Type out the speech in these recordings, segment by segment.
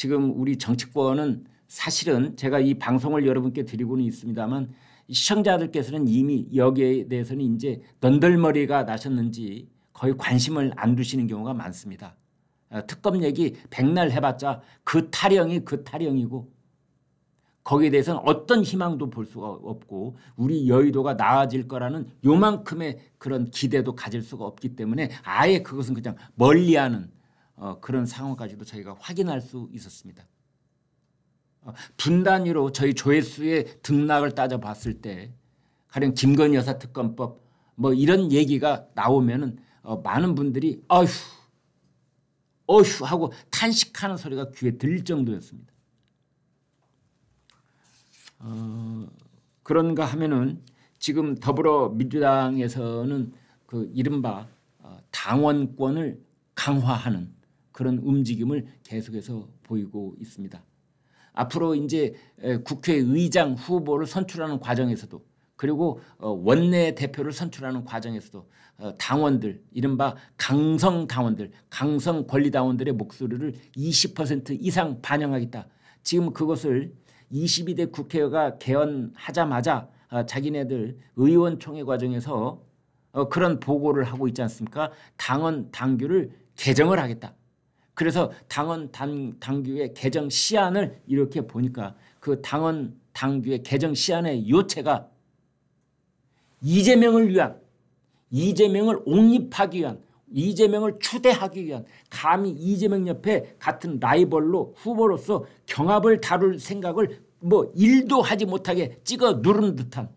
지금 우리 정치권은 사실은 제가 이 방송을 여러분께 드리고는 있습니다만 시청자들께서는 이미 여기에 대해서는 이제 넌덜머리가 나셨는지 거의 관심을 안 두시는 경우가 많습니다. 아, 특검 얘기 백날 해봤자 그 타령이 그 타령이고 거기에 대해서는 어떤 희망도 볼 수가 없고 우리 여의도가 나아질 거라는 요만큼의 그런 기대도 가질 수가 없기 때문에 아예 그것은 그냥 멀리하는 어, 그런 상황까지도 저희가 확인할 수 있었습니다. 어, 분단위로 저희 조회수의 등락을 따져봤을 때 가령 김건희 여사 특검법 뭐 이런 얘기가 나오면은 어, 많은 분들이 어휴 어휴 하고 탄식하는 소리가 귀에 들릴 정도였습니다. 어, 그런가 하면은 지금 더불어민주당에서는 그 이른바 어, 당원권을 강화하는 그런 움직임을 계속해서 보이고 있습니다. 앞으로 이제 국회의장 후보를 선출하는 과정에서도 그리고 어, 원내 대표를 선출하는 과정에서도 어, 당원들 이른바 강성 당원들 강성 권리당원들의 목소리를 20% 이상 반영하겠다. 지금 그것을 22대 국회가 개헌하자마자 어, 자기네들 의원총회 과정에서 그런 보고를 하고 있지 않습니까? 당원 당규를 개정을 하겠다. 그래서 당헌 당, 규의 개정 시안을 이렇게 보니까 그당헌 당규의 개정 시안의 요체가 이재명을 위한 이재명을 옹립하기 위한 이재명을 추대하기 위한 감히 이재명 옆에 같은 라이벌로 후보로서 경합을 다룰 생각을 뭐 일도 하지 못하게 찍어 누른 듯한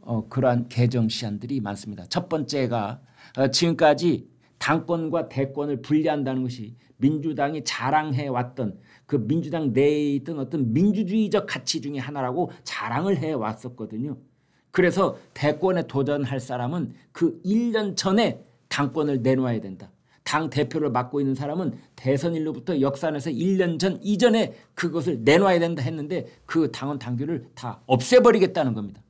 어, 그러한 개정 시안들이 많습니다. 첫 번째가 어, 지금까지 당권과 대권을 분리한다는 것이 민주당이 자랑해 왔던 그 민주당 내에 있던 어떤 민주주의적 가치 중의 하나라고 자랑을 해 왔었거든요. 그래서 대권에 도전할 사람은 그 1년 전에 당권을 내놓아야 된다. 당 대표를 맡고 있는 사람은 대선일로부터 역산해서 1년 전 이전에 그것을 내놔야 된다 했는데 그 당원 당규를 다 없애버리겠다는 겁니다.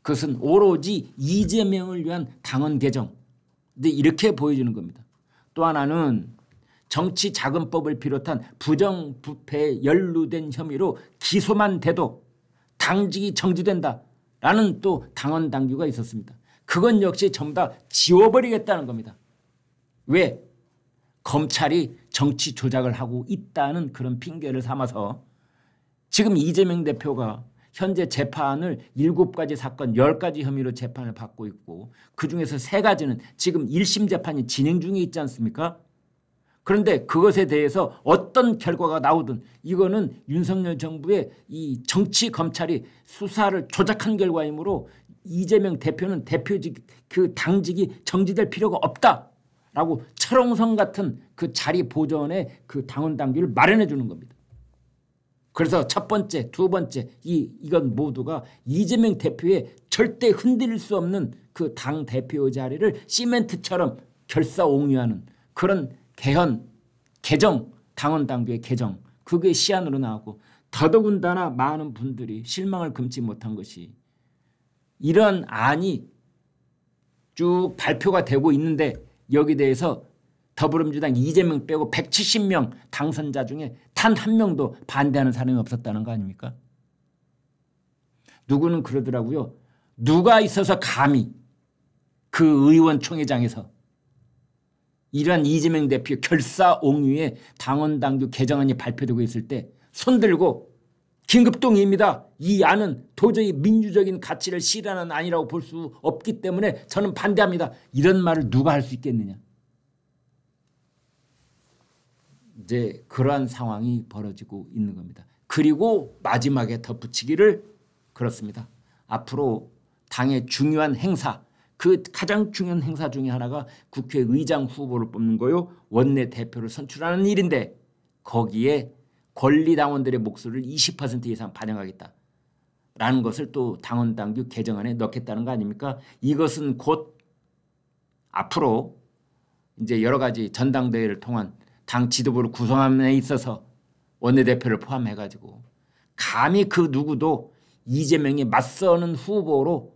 그것은 오로지 이재명을 위한 당원 개정 네, 이렇게 보여주는 겁니다. 또 하나는 정치 자금법을 비롯한 부정부패에 연루된 혐의로 기소만 돼도 당직이 정지된다라는 또당헌 당규가 있었습니다. 그건 역시 전부 다 지워버리겠다는 겁니다. 왜? 검찰이 정치 조작을 하고 있다는 그런 핑계를 삼아서 지금 이재명 대표가 현재 재판을 7가지 사건 10가지 혐의로 재판을 받고 있고 그중에서 3가지는 지금 1심 재판이 진행 중에 있지 않습니까? 그런데 그것에 대해서 어떤 결과가 나오든 이거는 윤석열 정부의 이 정치 검찰이 수사를 조작한 결과이므로 이재명 대표는 대표직 그 당직이 정지될 필요가 없다라고 철옹성 같은 그 자리 보전에 그 당원 당규를 마련해 주는 겁니다. 그래서 첫 번째, 두 번째 이 이건 모두가 이재명 대표의 절대 흔들릴 수 없는 그 당 대표 자리를 시멘트처럼 결사옹유하는 그런 개헌, 개정, 당원 당규의 개정 그게 시안으로 나왔고 더더군다나 많은 분들이 실망을 금치 못한 것이 이런 안이 쭉 발표가 되고 있는데 여기 대해서 더불어민주당 이재명 빼고 170명 당선자 중에 단 한 명도 반대하는 사람이 없었다는 거 아닙니까? 누구는 그러더라고요. 누가 있어서 감히 그 의원총회장에서 이러한 이재명 대표 결사옹위의 당원당규 개정안이 발표되고 있을 때 손들고 긴급동의입니다. 이 안은 도저히 민주적인 가치를 실현하는 안이라고 볼 수 없기 때문에 저는 반대합니다. 이런 말을 누가 할 수 있겠느냐. 이제 그러한 상황이 벌어지고 있는 겁니다. 그리고 마지막에 덧붙이기를 그렇습니다. 앞으로 당의 중요한 행사 그 가장 중요한 행사 중에 하나가 국회의장 후보를 뽑는 거요 원내 대표를 선출하는 일인데 거기에 권리당원들의 목소리를 20% 이상 반영하겠다. 라는 것을 또 당원당규 개정안에 넣겠다는 거 아닙니까? 이것은 곧 앞으로 이제 여러 가지 전당대회를 통한 당 지도부를 구성함에 있어서 원내대표를 포함해 가지고 감히 그 누구도 이재명이 맞서는 후보로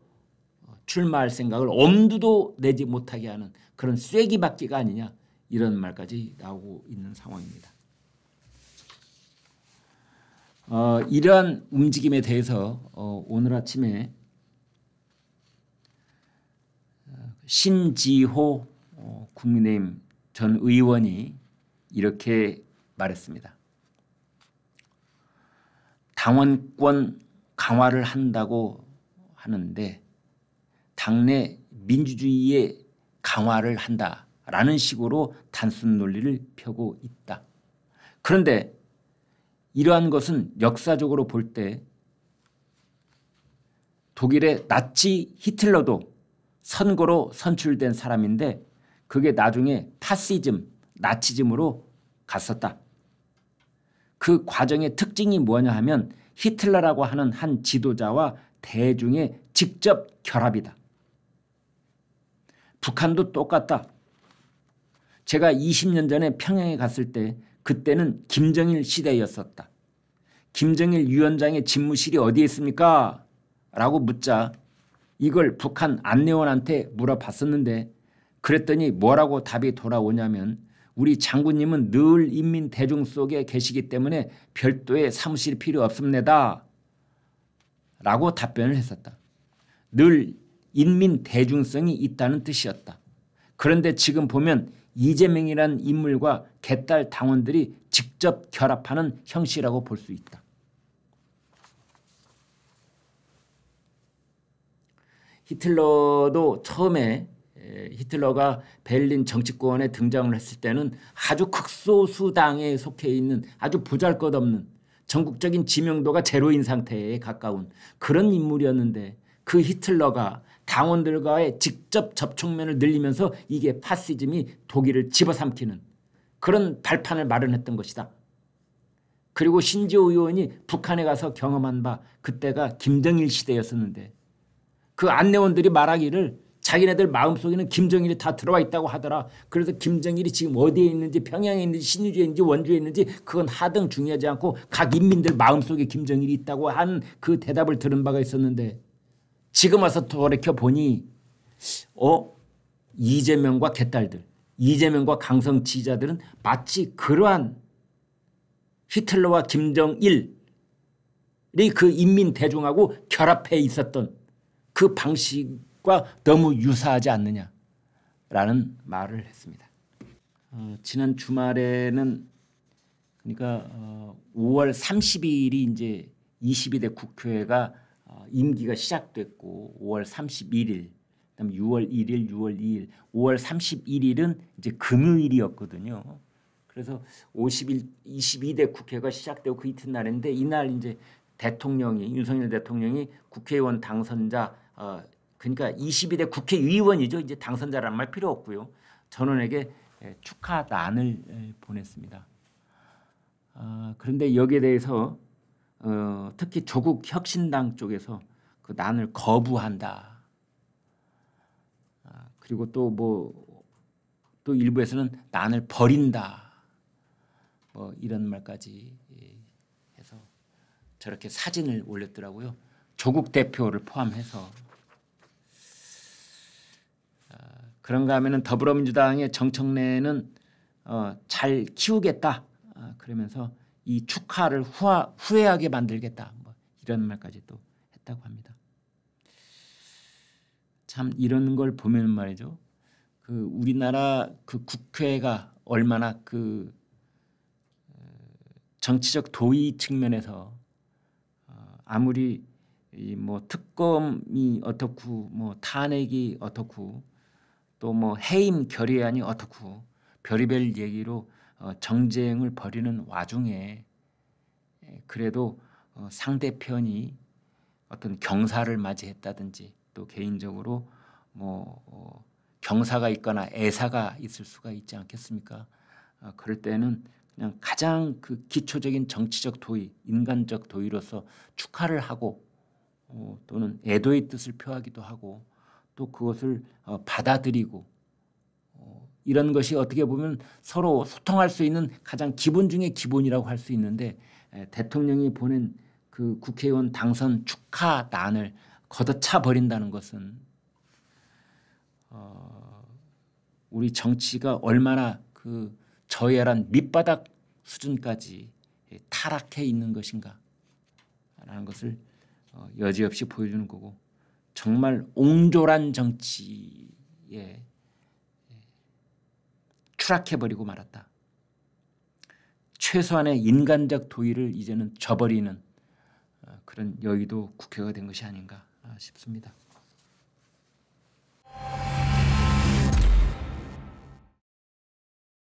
출마할 생각을 엄두도 내지 못하게 하는 그런 쐐기박기가 아니냐 이런 말까지 나오고 있는 상황입니다. 어, 이러한 움직임에 대해서 어, 오늘 아침에 어, 신지호 어, 국민의힘 전 의원이 이렇게 말했습니다. 당원권 강화를 한다고 하는데 당내 민주주의의 강화를 한다라는 식으로 단순 논리를 펴고 있다. 그런데 이러한 것은 역사적으로 볼 때 독일의 나치 히틀러도 선거로 선출된 사람인데 그게 나중에 파시즘 나치즘으로 갔었다. 그 과정의 특징이 뭐냐 하면 히틀러라고 하는 한 지도자와 대중의 직접 결합이다. 북한도 똑같다. 제가 20년 전에 평양에 갔을 때 그때는 김정일 시대였었다. 김정일 위원장의 집무실이 어디에 있습니까? 라고 묻자 이걸 북한 안내원한테 물어봤었는데 그랬더니 뭐라고 답이 돌아오냐면 우리 장군님은 늘 인민 대중 속에 계시기 때문에 별도의 사무실이 필요 없습니다. 라고 답변을 했었다. 늘 인민 대중성이 있다는 뜻이었다. 그런데 지금 보면 이재명이란 인물과 개딸 당원들이 직접 결합하는 형식이라고 볼 수 있다. 히틀러도 처음에 히틀러가 베 벨린 정치권에 등장을 했을 때는 아주 극소수당에 속해 있는 아주 보잘것없는 전국적인 지명도가 제로인 상태에 가까운 그런 인물이었는데 그 히틀러가 당원들과의 직접 접촉면을 늘리면서 이게 파시즘이 독일을 집어삼키는 그런 발판을 마련했던 것이다. 그리고 신지호 의원이 북한에 가서 경험한 바 그때가 김정일 시대였었는데 그 안내원들이 말하기를 자기네들 마음속에는 김정일이 다 들어와 있다고 하더라. 그래서 김정일이 지금 어디에 있는지 평양에 있는지 신유주에 있는지 원주에 있는지 그건 하등 중요하지 않고 각 인민들 마음속에 김정일이 있다고 한 그 대답을 들은 바가 있었는데 지금 와서 돌이켜 보니 어 이재명과 개딸들 이재명과 강성 지지자들은 마치 그러한 히틀러와 김정일이 그 인민 대중하고 결합해 있었던 그 방식 과 너무 유사하지 않느냐라는 말을 했습니다. 어, 지난 주말에는 그러니까 어, 5월 30일이 이제 22대 국회가 어, 임기가 시작됐고 5월 31일 그다음 6월 1일, 6월 2일, 5월 31일은 이제 금요일이었거든요. 그래서 50일 22대 국회가 시작되고 그 이튿날인데 이날 이제 대통령이 윤석열 대통령이 국회의원 당선자 어, 그러니까 2 1대 국회의원이죠. 이제 당선자란 말 필요 없고요. 전원에게 예, 축하단을 예, 보냈습니다. 어, 그런데 여기에 대해서 어, 특히 조국 혁신당 쪽에서 그 난을 거부한다. 아, 그리고 또 뭐또 뭐, 일부에서는 난을 버린다. 뭐 이런 말까지 예, 해서 저렇게 사진을 올렸더라고요. 조국 대표를 포함해서 그런가 하면 더불어민주당의 정청래는 어, 잘 키우겠다. 아, 그러면서 이 축하를 후하, 후회하게 만들겠다. 뭐 이런 말까지 또 했다고 합니다. 참 이런 걸 보면 말이죠. 그 우리나라 그 국회가 얼마나 그 어, 정치적 도의 측면에서 어, 아무리 뭐 특검이 어떻고 뭐 탄핵이 어떻고 또뭐 해임 결의안이 어떻고 별의별 얘기로 어, 정쟁을 벌이는 와중에 예, 그래도 어, 상대편이 어떤 경사를 맞이했다든지 또 개인적으로 뭐 어, 경사가 있거나 애사가 있을 수가 있지 않겠습니까? 그럴 때는 그냥 가장 그 기초적인 정치적 도의, 인간적 도의로서 축하를 하고 또는 애도의 뜻을 표하기도 하고 또 그것을 어, 받아들이고 어, 이런 것이 어떻게 보면 서로 소통할 수 있는 가장 기본 중의 기본이라고 할 수 있는데 대통령이 보낸 그 국회의원 당선 축하단을 걷어차 버린다는 것은 어, 우리 정치가 얼마나 그 저열한 밑바닥 수준까지 타락해 있는 것인가라는 것을 여지없이 보여주는 거고 정말 옹졸한 정치에 예, 추락해버리고 말았다. 최소한의 인간적 도의를 이제는 저버리는 어, 그런 여의도 국회가 된 것이 아닌가 아, 싶습니다.